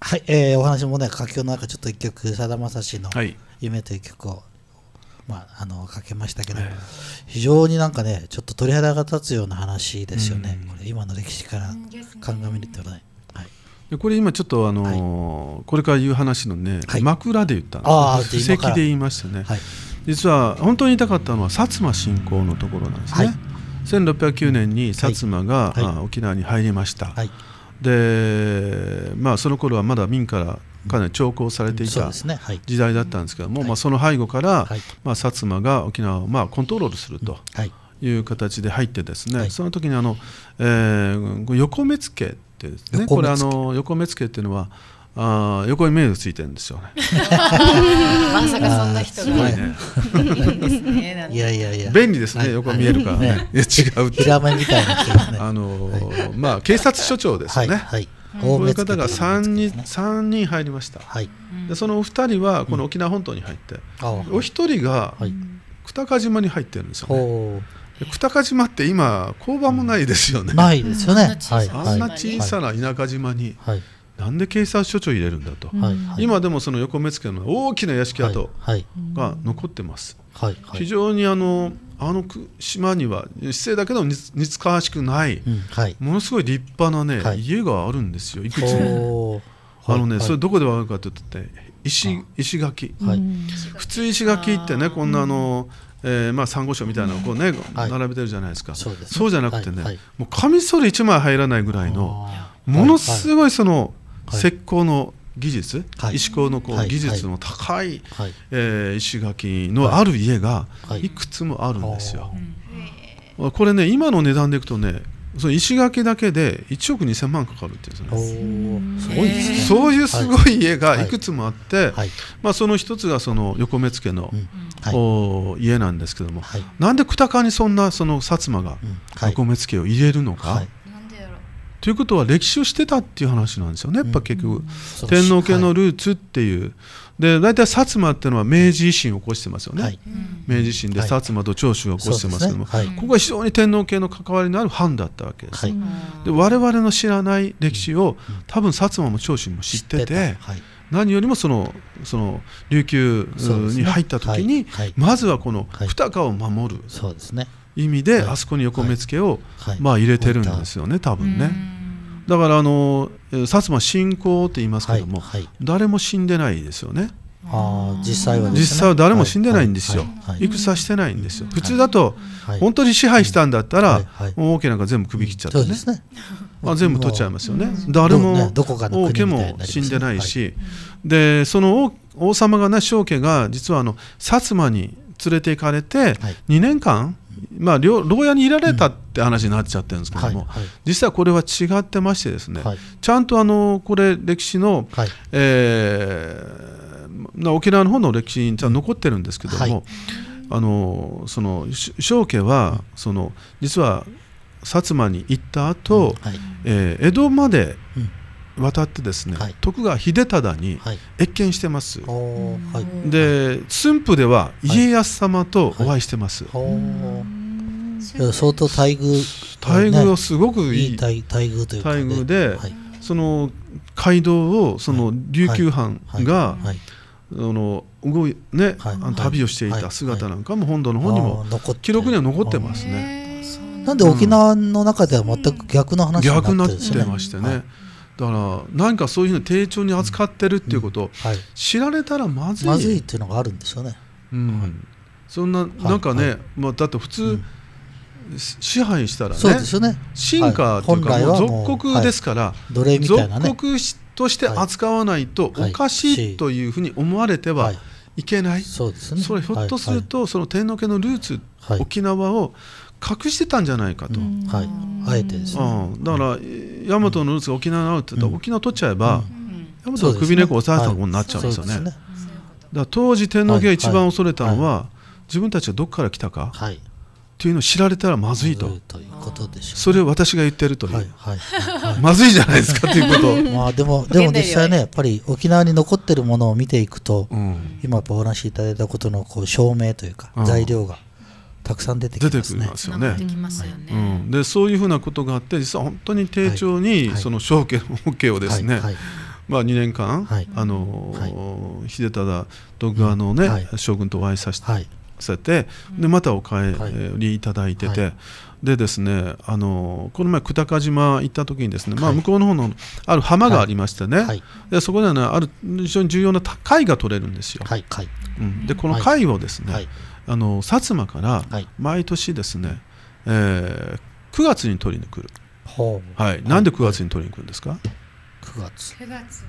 はい、えー、お話もね、佳境の中、ちょっと一曲、さだまさしの夢という曲を、まあ、あの、かけましたけど、はい、非常になんかね、ちょっと鳥肌が立つような話ですよね。これ、今の歴史から鑑みるってことね。でこれ今ちょっとあのこれから言う話のね、はい、枕で言ったんです、布石で言いましたね、はい、実は本当に痛かったのは薩摩侵攻のところなんですね、1609年に薩摩が、沖縄に入りました、でまあ、その頃はまだ民からかなり徴工されていた時代だったんですけども、まあ、その背後から、まあ、薩摩が沖縄をまあコントロールすると。いう形で入ってですね、その時にあの、えー、横目付けってですねこれあの横目付けっていうのはああ横に目ついてるんですよね。(laughs) まさかそんな人が。いやいやいや。便利ですね。横見えるからね。違う。平目みたいな。あのまあ警察署長ですよね。こういう方が三人三人入りました。でそのお二人はこの沖縄本島に入って、お一人が久高島に入ってるんですよね。久高島って今交番もないですよね。ないですよね。あんな小さな田舎島に。はいなんで警察署長入れるんだと、はいはい、今でもその横目付の大きな屋敷跡が残ってます、はいはい、非常にあのあの島には市政だけでも似つかわしくない、うんはい、ものすごい立派なね、家があるんですよいくつも。あのね、それどこでわかるかというと、ね、石石垣、普通石垣ってねこんなあの、えー、まあ珊瑚礁みたいなのをこうね、並べてるじゃないですかそうじゃなくてね、もうカミソリ1枚入らないぐらいのものすごいその、石膏の技術、石膏のこう技術の高い、はいえ石垣のある家がいくつもあるんですよ。これね今の値段でいくとねその石垣だけで1億2000万かかるって言うんですね。すごいですね。そういうすごい家がいくつもあって、はいまあその一つがその横目付の、お家なんですけども、なんで久高にそんなその薩摩が横目付を入れるのか。ということは歴史をしてたっていう話なんですよねやっぱ結局、天皇家のルーツっていう、はい、で大体薩摩っていうのは明治維新を起こしてますよね、はい、明治維新で薩摩と長州が起こしてますけども、はい、ねはい、ここは非常に天皇家の関わりのある藩だったわけです、はい、で我々の知らない歴史を多分薩摩も長州も知ってて何よりもそのその琉球に入った時に、ね、まずはこの二川を守る意味であそこに横目付けをまあ入れてるんですよね多分ね。だからあの薩摩信仰って言いますけども、はいはい、誰も死んでないですよね。あ実際は、ね、実際は誰も死んでないんですよ、はい、戦してないんですよ、普通だと、本当に支配したんだったら、王家なんか全部首切っちゃってね、ねあ、全部取っちゃいますよね、誰も王家も死んでないし、でその王様がな、ね、将家が実はあの薩摩に連れて行かれて、2年間、まあ、牢屋にいられたって話になっちゃってるんですけども、実はこれは違ってましてですね、ちゃんとあのこれ歴史の、ええ沖縄の方の歴史に残ってるんですけども、あのその正家はその実は薩摩に行った後、はえ江戸まで、渡ってですね、はい、徳川秀忠に謁見してます、はい、で駿府では家康様とお会いしてます、相当待遇、待遇はすごくいい、ね、待遇というか、ね、待遇で、はい、その街道をその琉球藩が、その動いね、はい、旅をしていた姿なんかも本土の方にも記録には残ってますね。なんで沖縄の中では全く逆の話になって、ね、逆になってましてね、だから何かそういうの丁重に扱ってるっていうことを知られたらまずい、まずいっていうのがあるんでしょうね、うんそんななんかね、まあ、だって普通、支配したらね進化というか、もう属国ですから、属国として扱わないとおかしいというふうに思われてはいけない、それひょっとすると、その天皇家のルーツ、沖縄を隠してたんじゃないかと。はい、あえてですね、だから大和のルーツが沖縄に合うって言ったら、沖縄取っちゃえば、大和の首根っこを押さえたことになっちゃうんですよね。だ当時天皇家が一番恐れたのは、自分たちはどこから来たか、はい、というのを知られたらまずいとそれを私が言ってるという、まずいじゃないですかということ (laughs) まあでもでも実際ねやっぱり沖縄に残ってるものを見ていくと、今やっお話しいただいたことのこう証明というか、材料がたくさん出てきますね。すよね。うん、でそういうふうなことがあって実は本当に丁重に、その証券保険をですね、まあ、2年間、はい、あの秀忠徳川のね、将軍とお会いさせて、せてでまたお帰りいただいてて、はい、でですねあのこの前久高島行った時にですね、はい、まあ、向こうの方のある浜がありましてね、はい、でそこではねある非常に重要な貝が取れるんですよ。うん、でこの貝をですね、あの薩摩から毎年ですね、はい、えー、9月に取りに来る、はい、なんで9月に取りに来るんですか9月9月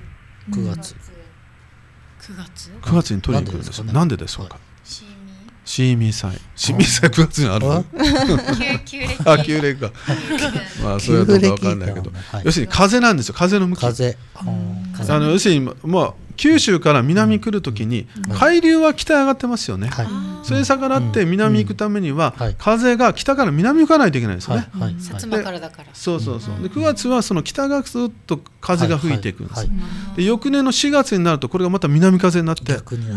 9月9月に取りに来るんですなんででしょうか、シーミー祭。シーミー祭9月にあるのあ、旧暦か。まあ、それはどうかわかんないけど。要するに風なんですよ、風の向き。風。あの、要するに、まあ、九州から南来るときに海流は北へ上がってますよね、はい、それに逆らって南行くためには風が北から南吹かないといけないですね、はいそうそうそうで9月はその北がずっと風が吹いていくんです、で翌年の4月になるとこれがまた南風になって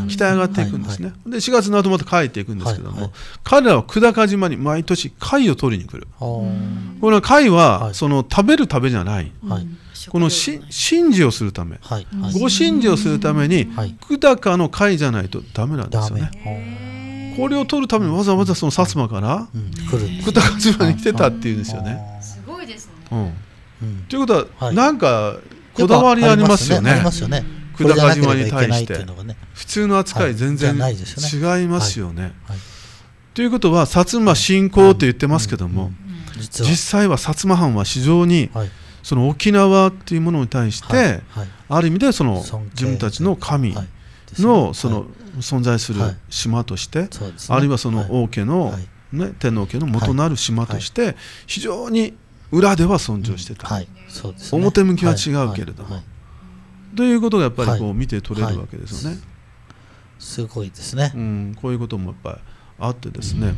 北へ上がっていくんですね、で4月になるとまた帰っていくんですけども、彼らは久高島に毎年貝を取りに来るこれは貝はその食べる食べじゃない、はい、このし神事をするため、はいご神事をするために、久高の貝じゃないとダメなんですよね。これを取るためにわざわざその薩摩から久高島に来てたっていうんですよね。すごいですね。ということは、はなんかこだわりありますよね。久高島に対して普通の扱い全然違いますよね。ということは薩摩侵攻と言ってますけども、実際は薩摩藩は非常に、はいその沖縄っていうものに対して、ある意味でその自分たちの神のその存在する島として、あるいはその王家の、ね、天皇家の元なる島として非常に裏では尊重してた、はいそうです表向きは違うけれども、はいということがやっぱりこう見て取れるわけですよね。すごいですね、うん、こういうこともやっぱりあってですね、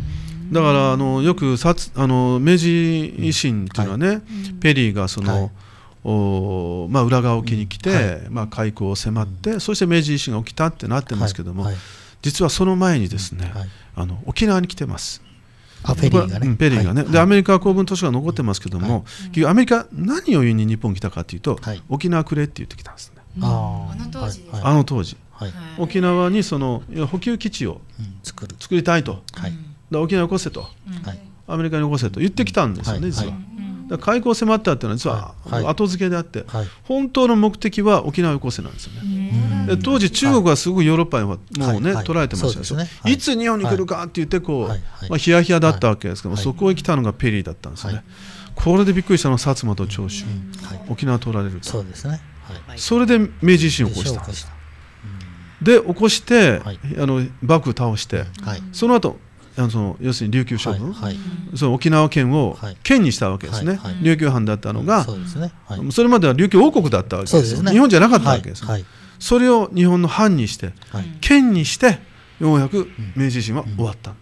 だからあのよくさつあの明治維新っていうのはね、はい、ペリーがその、はいおまあ、裏側を切り来て、うんはい、まあ、開港を迫って、うん、そして明治維新が起きたってなってますけども、はいはい、実はその前にですね、あの沖縄に来てます。あペリーがね。ペリーがねでアメリカ公文図書が残ってますけども、アメリカ何を言うに日本に来たかというと、沖縄くれって言ってきたんですね。ああの当時あの当時、沖縄にその補給基地を作りたいと。はい沖縄に起こせと、アメリカに起こせと言ってきたんですよね、実は。だか開港迫ったっていうのは実は後付けであって、本当の目的は沖縄を起こせなんですよね。当時、中国はすごくヨーロッパにもうね、捉えてましたしいつ日本に来るかって言ってこう、まあ、ヒヤヒヤだったわけですけどそこへ来たのがペリーだったんですよね。これでびっくりしたのは薩摩と長州、沖縄取られるとそうです、ねはい、それで明治維新を起こした。で起こして、あの幕府倒して、その後あのその要するに琉球処分、はいはい、その沖縄県を県にしたわけですね、はいはい、琉球藩だったのが、うん、そうですね、それまでは琉球王国だったわけですです、ね、日本じゃなかったわけです、それを日本の藩にして、県にしてようやく明治維新は終わった、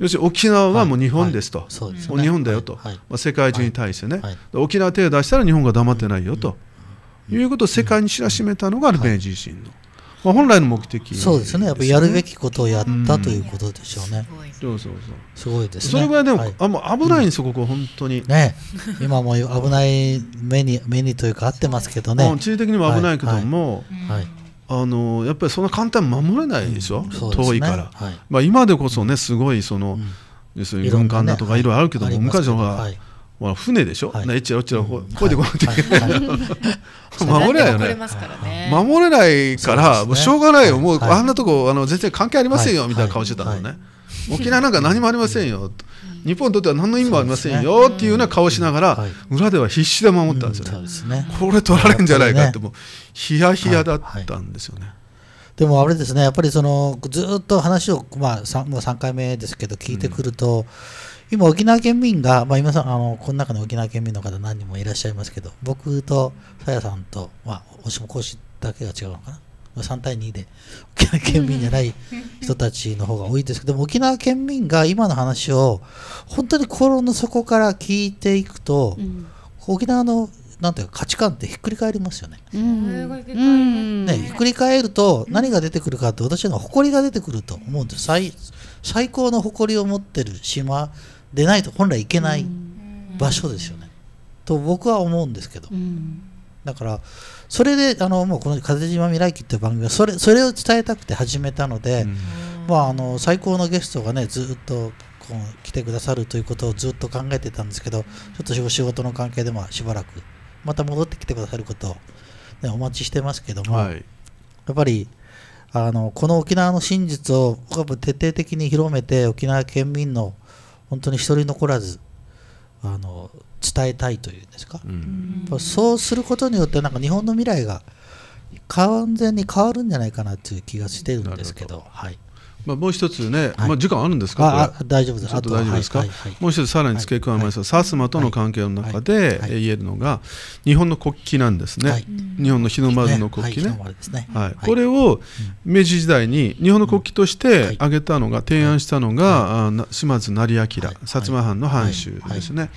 要するに沖縄はもう日本ですと、すね、もう日本だよと、まあ、世界中に対してね、沖縄手を出したら日本が黙ってないよと、いうことを世界に知らしめたのが明治維新の。まあ、本来の目的、ね、そうですねやっぱやるべきことをやったということでしょうね、うん、そうそうそうすごいですねそれぐらいでも、はい、あもう危ないんですよ、ここ本当にね今も危ない目に目にというかあってますけどね地理的にも危ないけども、はい、はい、あのやっぱりそんな簡単に守れないでしょ、うん、うね、遠いから、はいまあ、今でこそねすごいその、うん、要するに軍艦だとかいろいろあるけども、ね、昔の方が、はいまあ、船でしょ、はい、ちらおちらこうでこうやって守れないよ (laughs) 守れないからもうしょうがないよ、もうあんなとこあの全然関係ありませんよ、みたいな顔してたのね、沖縄なんか何もありませんよ、日本にとっては何の意味もありませんよっていうような顔しながら、裏では必死で守ったんですよね、これ取られんじゃないかってもうヒヤヒヤだったんですよね。でもあれですねやっぱりそのずっと話を、まあ、3, もう3回目ですけど聞いてくると、うん今沖縄県民が、まあ、今さあのこの中に沖縄県民の方何人もいらっしゃいますけど僕とさやさんと、まあ、おしも講師だけが違うのかな、まあ、3対2で沖縄県民じゃない人たちの方が多いですけど沖縄県民が今の話を本当に心の底から聞いていくと、うん、沖縄のなんていうか価値観ってひっくり返りますよね。うん、ねひっくり返ると何が出てくるかって私は誇りが出てくると思うんです最最高の誇りを持ってる島でないと本来行けない場所ですよね、と僕は思うんですけど、だからそれであのもうこの「風島未来記」っていう番組はそれそれを伝えたくて始めたので、まあ、あの最高のゲストがねずっとこう来てくださるということをずっと考えてたんですけどちょっと仕事の関係でもしばらくまた戻ってきてくださることを、ね、お待ちしてますけども、はい、やっぱりあのこの沖縄の真実を徹底的に広めて沖縄県民の本当に一人残らずあの伝えたいというんですか、うん、そうすることによってなんか日本の未来が完全に変わるんじゃないかなという気がしてるんですけど。どはいまあ、もう一つね、まあ、時間あるんですか、大丈夫です、と大丈夫ですか、もう一つさらに付け加えますと、薩摩との関係の中で言えるのが、日本の国旗なんですね、日本の日の丸の国旗ね、はいこれを明治時代に日本の国旗として挙げたのが、提案したのが、島津成明、薩摩藩の藩主ですね。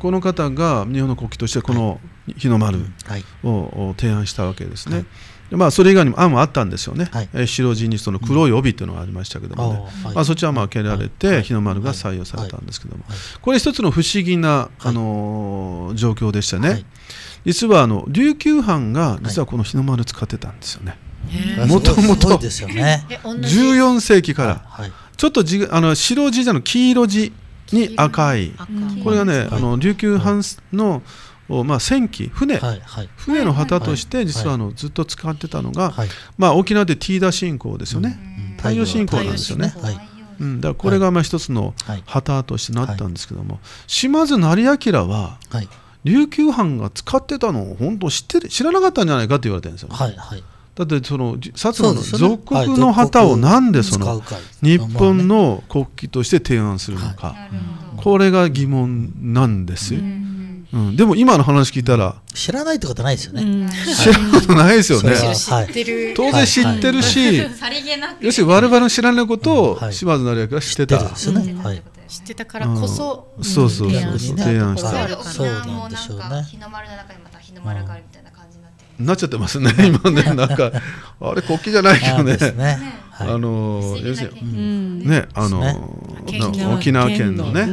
この方が日本の国旗としてこの日の丸を提案したわけですね。まあ、それ以外にも案はあったんですよね、はい、白地にその黒い帯というのがありましたけどもね、うん、まあ、そちらはまあ蹴られて、日の丸が採用されたんですけども、これ、一つの不思議な、あの状況でしたね、実はあの琉球藩が、実はこの日の丸使ってたんですよね、もともと14世紀から、ちょっとあの白地じゃの黄色地に赤い、これがね、あの琉球藩の、を、まあ、船機船、はいはい、船の旗として実はあのずっと使ってたのが、はい、まあ、沖縄でティーダ信仰ですよね、うん、太陽信仰なんですよね。うん、だからこれがまあ一つの旗としてなったんですけども、島津成明は、琉球藩が使ってたのを本当知って知らなかったんじゃないかと言われてるんですよ、はいはい、だってその薩摩の属国の旗をなんでその日本の国旗として提案するのか、これが疑問なんです、うんうん、でも今の話聞いたら知らないってことないですよね、知らないことないですよね、当然知ってるし、要するに我々の知らないことを島津成明は知ってた、知ってたからこそ、そうそうそう提案したそうなんでしょうねた日るみたなっなっちゃってますね今ねなんかあれ国旗じゃないけどねあの要するにねあの沖縄県のね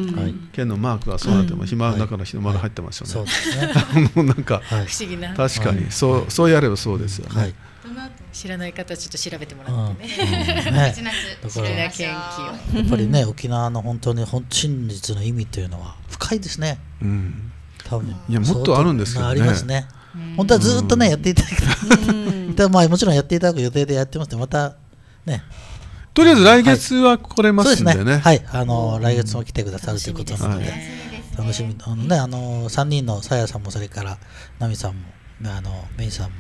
県のマークがそうなっても暇まわりの中の日の丸入ってますよね。そうですね。(laughs) なんか不思議な。確かにそうそうやればそうですよね。知らない方ちょっと調べてもらってね。(laughs) だからやっぱりね沖縄の本当に本真実の意味というのは深いですね。うん。多分いやもっとあるんですけどね。ありますね。本当はずっとねやっていただきたい。(laughs) もちろんやっていただく予定でやってますまたねとりあえず来月は来れますんでね。はい、ねはい、あの来月も来てくださるということなので、楽しみ、ね、あのねあの三人のさやさんもそれからなみさんもあのめいさんも。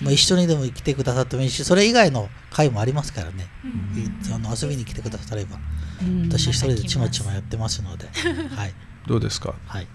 まあ、一緒にでも来てくださってもいいしそれ以外の会もありますからね、うん、あの遊びに来てくだされば、うん、私一人でちまちまやってますので、はい、どうですか、はい、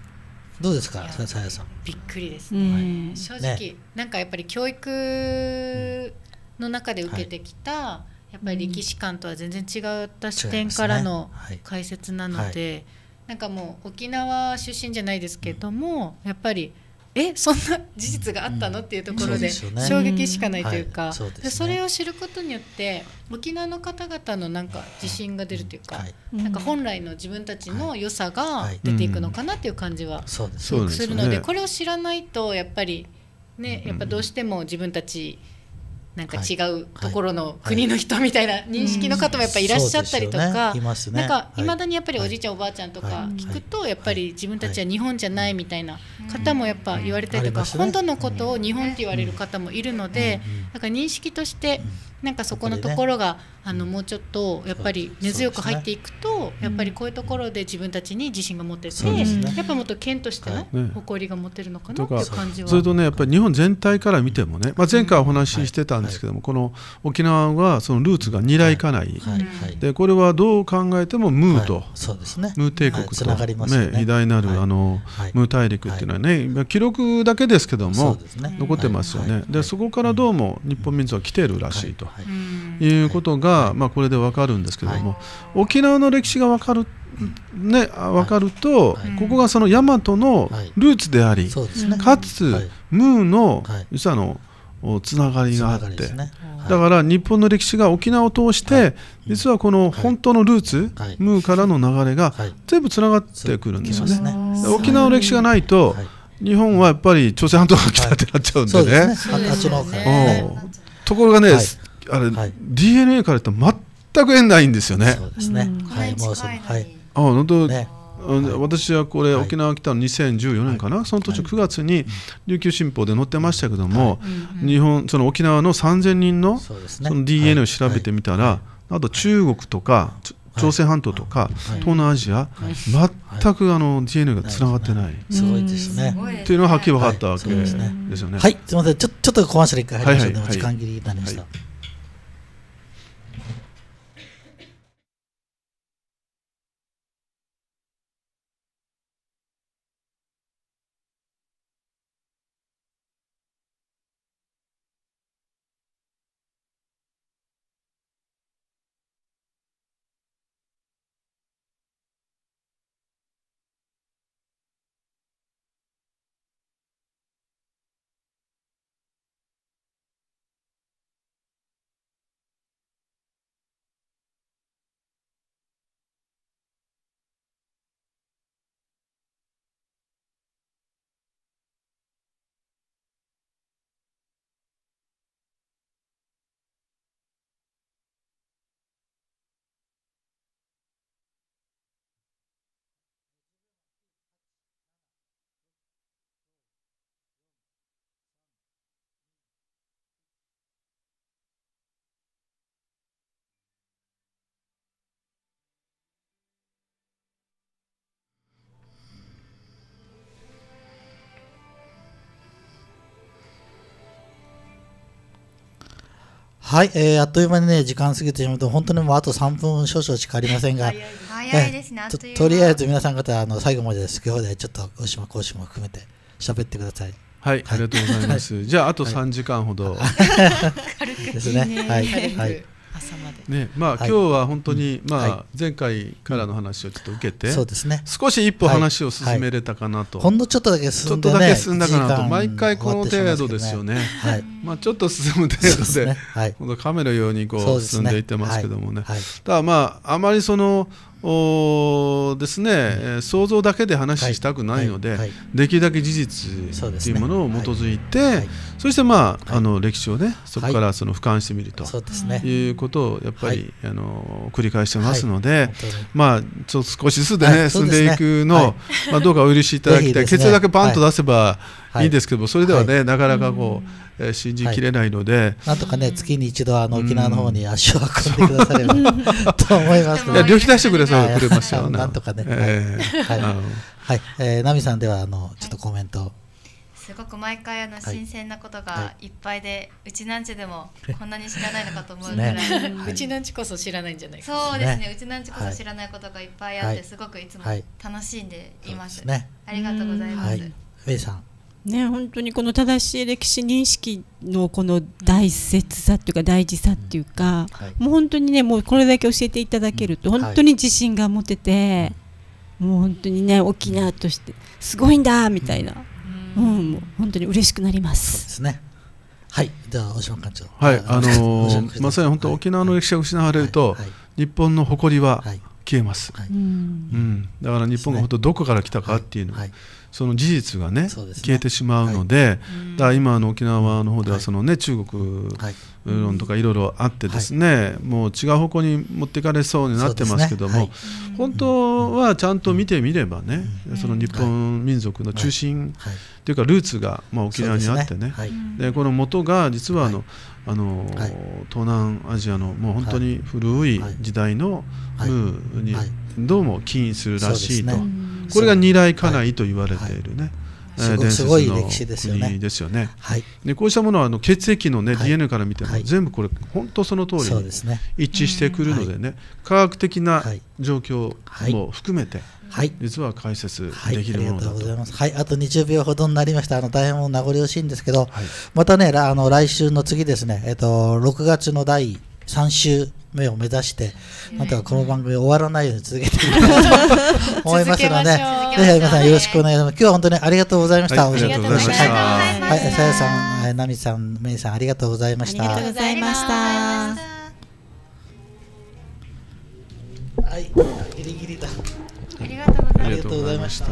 どうですかさやさんびっくりですね、正直、ね、なんかやっぱり教育の中で受けてきた、やっぱり歴史観とは全然違った視点からの解説なので、ね、はいはい、なんかもう沖縄出身じゃないですけども、うん、やっぱりえそんな事実があったのっていうところで衝撃しかないというか、それを知ることによって沖縄の方々のなんか自信が出るというか、はい、なんか本来の自分たちの良さが出ていくのかなっていう感じはすごくするのでこれを知らないとやっぱりねやっぱどうしても自分たち、うんなんか違うところの国の人みたいな認識の方もやっぱいらっしゃったりとか、いまね。なんか未だにやっぱりおじいちゃんおばあちゃんとか聞くとやっぱり自分たちは日本じゃないみたいな方もやっぱ言われたりとか、本当のことを日本って言われる方もいるので、なんか認識としてなんかそこのところが、ね、あのもうちょっとやっぱり根強く入っていくと、ね、やっぱりこういうところで自分たちに自信が持てて、ね、やっぱもっと県としての誇りが持てるのかなという感じは、それとねやっぱり日本全体から見てもね、まあ、前回お話ししてたんですけども、この沖縄はそのルーツが二来家内、でこれはどう考えてもムーと、そうですね、ムー帝国と、ね偉大なる、あのムー大陸っていうのはね記録だけですけども、残ってますよねでそこからどうも日本民族は来てるらしいと。いうことが、まあ、これで分かるんですけども、沖縄の歴史が分かるね、分かると、はい、ここがその大和のルーツであり、はい、かつ、ムーの、実はのつながりがあって、ね、だから日本の歴史が沖縄を通して、実はこの本当のルーツ、ムーからの流れが全部つながってくるんですよね。沖縄の歴史がないと、日本はやっぱり朝鮮半島が来たってなっちゃうんでね。でねところがね、あれ、はい、DNA からと全く縁ないんですよね。そうですね。はい、もうはい。あ、本当。ね私はこれ、沖縄来たの2014年かな、その途中9月に琉球新報で載ってましたけども、日本その沖縄の3000人のその DNA を調べてみたら、あと中国とか、朝鮮半島とか、東南アジア、全くあの DNA がつながってない、すごいですね。というのははっきり分かったわけですよね。はい、すみません、ちょちょっとコマーシャル一回入りましたので、時間切りになりました。はい、えー、あっという間にね、時間過ぎてしまうと、本当にもうあと3分少々しかありませんが、早いですね、とりあえず皆さん方、あの最後まで好き放題、ちょっと大島講師も含めて喋ってください。はい、ありがとうございます。(laughs) じゃあ、あと3時間ほど。(laughs) ですね。はい。はい朝まで。ね、まあ、今日は本当に、まあ、前回からの話をちょっと受けて、そうですね。少し一歩話を進めれたかなと。ほんのちょっとだけ進んだかなと、毎回この程度ですよね。はい。まあ、ちょっと進む程度で、はい。今度カメラようにこう進んでいってますけどもね。はい。ただ、まあ、あまりその。おですね、想像だけで話したくないので、できるだけ事実というものを基づいて、そしてまあ、あの歴史をねそこからその俯瞰してみると、いうことをやっぱり、あの繰り返してますので、まあちょっと少しずつでね、進んでいくの、まあどうかお許しいただきたい、(laughs) 結論だけパンと出せば、いいんですけども、それではね、なかなかこう、え信じきれないので、なんとかね、月に一度あの沖縄の方に足を運んでくだされば (laughs) と思います。旅費出してくれさくれますよ。なんとかね。はい。はい。えナミさんではあのちょっとコメント。すごく毎回あの新鮮なことがいっぱいで、うちなんちでもこんなに知らないのかと思うぐらい、うちなんちこそ知らないんじゃないそうですねうちなんちこそ知らないことがいっぱいあって、すごくいつも楽しんでいます,、ありがとうございます、はい、さんね、本当にこの正しい歴史認識のこの大切さというか大事さっていうか、うんはい、もう本当にねもうこれだけ教えていただけると本当に自信が持てて、はい、もう本当にね沖縄としてすごいんだみたいな、うん、うん、もう本当に嬉しくなります。ですね。はい、じゃ大島館長。はい、あのー、まさに本当沖縄の歴史が失われると、はい、日本の誇りは消えます。うん、だから日本が本当どこから来たかっていうの。はいその事実がね、ね、消えてしまうので、はい、今の沖縄の方ではそのね、はい、中国論とかいろいろあってですね、はい、もう違う方向に持っていかれそうになってますけども、ね、本当はちゃんと見てみればね、その日本民族の中心というかルーツがまあ沖縄にあってねでこの元が実はあの、あの東南アジアのもう本当に古い時代のムーにどうも起因するらしいと。これが二来家内と言われているね。すごい歴史ですよね。ですよね。はい。でこうしたものはあの血液のね、DNA から見ても全部これ本当その通り一致してくるのでね、科学的な状況も含めて。はい、実は解説できるものだと、はい、ありがとうございます。はい、あと20秒ほどになりました。あの大変名残惜しいんですけど、はい、またね、あの来週の次ですね、えっと6月の第3週目を目指して、なんとかこの番組終わらないように続けていきたいと (laughs) 思いますので、ぜひ皆さんよろしくお願いします。今日は本当にありがとうございました。はい、ありがとうございました。はい、さやさん、なみさん、めいさん、ありがとうございました。ありがとうございました。はい、ギリギリだ。ありがとうございました。